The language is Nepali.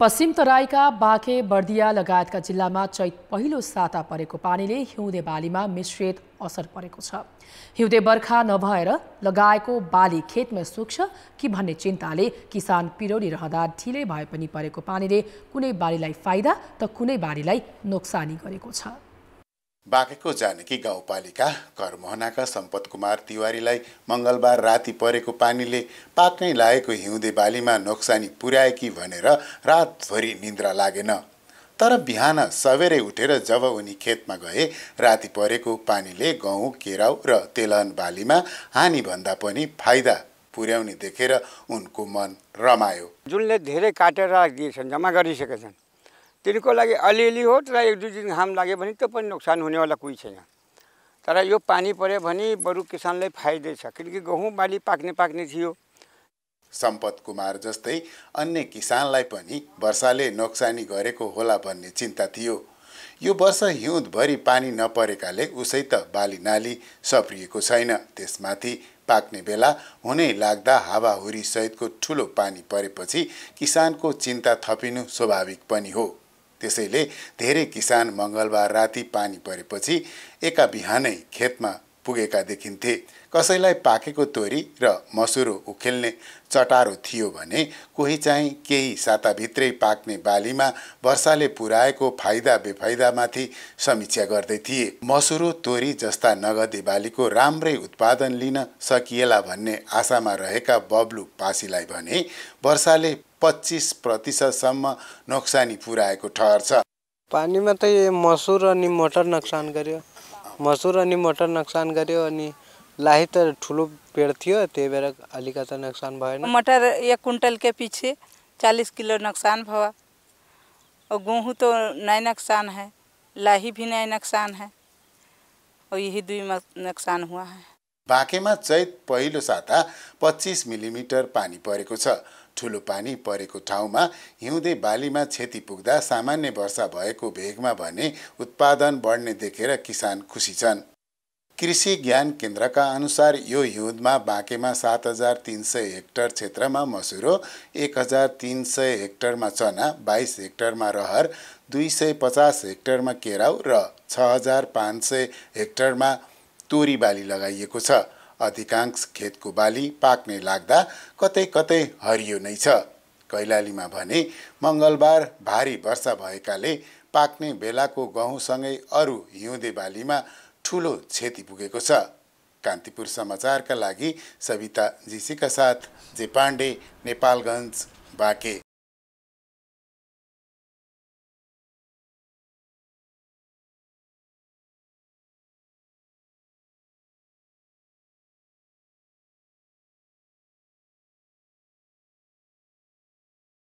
पश्चिम तराईका बाके बर्दिया लगायतका जिल्लामा चैत पहिलो साता परेको पानीले हिउँदे बालीमा मिश्रित असर परेको छ हिउँदे बर्खा नभएर लगाएको बाली खेतमा सुक्छ कि भन्ने चिन्ताले किसान पिरोडी रहदा ढिलै भए पनि परेको पानीले कुनै बालीलाई फाइदा त कुनै बालीलाई नोक्सानी गरेको छ बाँकेको जानकी गाउँपालिका करमोहनाका सम्पत कुमार तिवारीलाई मङ्गलबार राति परेको पानीले पाक्नै लागेको हिउँदे बालीमा नोक्सानी पुर्याएकी भनेर रातभरि निन्द्रा लागेन तर बिहान सबेरै उठेर जब उनी खेतमा गए राति परेको पानीले गहुँ केराउ र तेलहन बालीमा हानिभन्दा पनि फाइदा पुर्याउने देखेर उनको मन रमायो जुनले धेरै काटेर जम्मा गरिसकेछन् तिनको लागि अलिअलि हो तर एक दुई दिन घाम लाग्यो भने त्यो पनि नोक्सान हुनेवाला कोही छैन तर यो पानी पऱ्यो भने बरु किसानलाई फाइदै छ किनकि गहुँ बाली पाक्ने पाक्ने थियो सम्पत कुमार जस्तै अन्य किसानलाई पनि वर्षाले नोक्सानी गरेको होला भन्ने चिन्ता थियो यो वर्ष हिउँदभरि पानी नपरेकाले उसै त बाली नाली सप्रिएको छैन त्यसमाथि पाक्ने बेला हुनै लाग्दा हावाहुरी सहितको ठुलो पानी परेपछि किसानको चिन्ता थपिनु स्वाभाविक पनि हो त्यसैले धेरै किसान मङ्गलबार राति पानी परेपछि एका बिहानै खेतमा पुगेका देखिन्थे कसैलाई पाकेको तोरी र मसुरो उखेल्ने चटारो थियो भने कोही चाहिँ केही साताभित्रै पाक्ने बालीमा वर्षाले पुर्याएको फाइदा बेफाइदामाथि समीक्षा गर्दै थिए मसुरो तोरी जस्ता नगदे बालीको राम्रै उत्पादन लिन सकिएला भन्ने आशामा रहेका बब्लु पासीलाई भने वर्षाले पच्चिस प्रतिशतसम्म नोक्सानी पुर्याएको ठहर छ पानीमा त मसुर अनि मोटर नोक्सान गर्यो मसुर अनि मोटर नोक्सान गर्यो अनि लाही त ठुलो पेड थियो त्यही भएर अलिकति नोक्सान भएन मटर एक क्विन्टलके पछि चालिस किलो नोक्सान भयो गहुँ त नै नोक्सान है लाही भी नै नोक्सान है यही दुईमा नोक्सान हुआ है बाँकेमा चैत पहिलो साता पच्चिस मिलिमिटर पानी परेको छ ठुलो पानी परेको ठाउँमा हिउँदे बालीमा क्षति पुग्दा सामान्य वर्षा भएको भेगमा भने उत्पादन बढ्ने देखेर किसान खुसी छन् कृषि ज्ञान केन्द्रका अनुसार यो हिउँदमा बाँकेमा सात हजार तिन सय हेक्टर क्षेत्रमा मसुरो एक हजार तिन सय हेक्टरमा चना बाइस हेक्टरमा रहर दुई सय पचास हेक्टरमा केराउ र छ हजार पाँच सय हेक्टरमा तोरी बाली लगाइएको छ अधिकांश खेतको बाली पाक्ने लाग्दा कतै कतै हरियो नै छ कैलालीमा भने मङ्गलबार भारी वर्षा भएकाले पाक्ने बेलाको गहुँसँगै अरू हिउँदे बालीमा ठुलो क्षति पुगेको छ कान्तिपुर समाचारका लागि सविता जीसीका साथ जे पाण्डे नेपालगञ्ज बाँके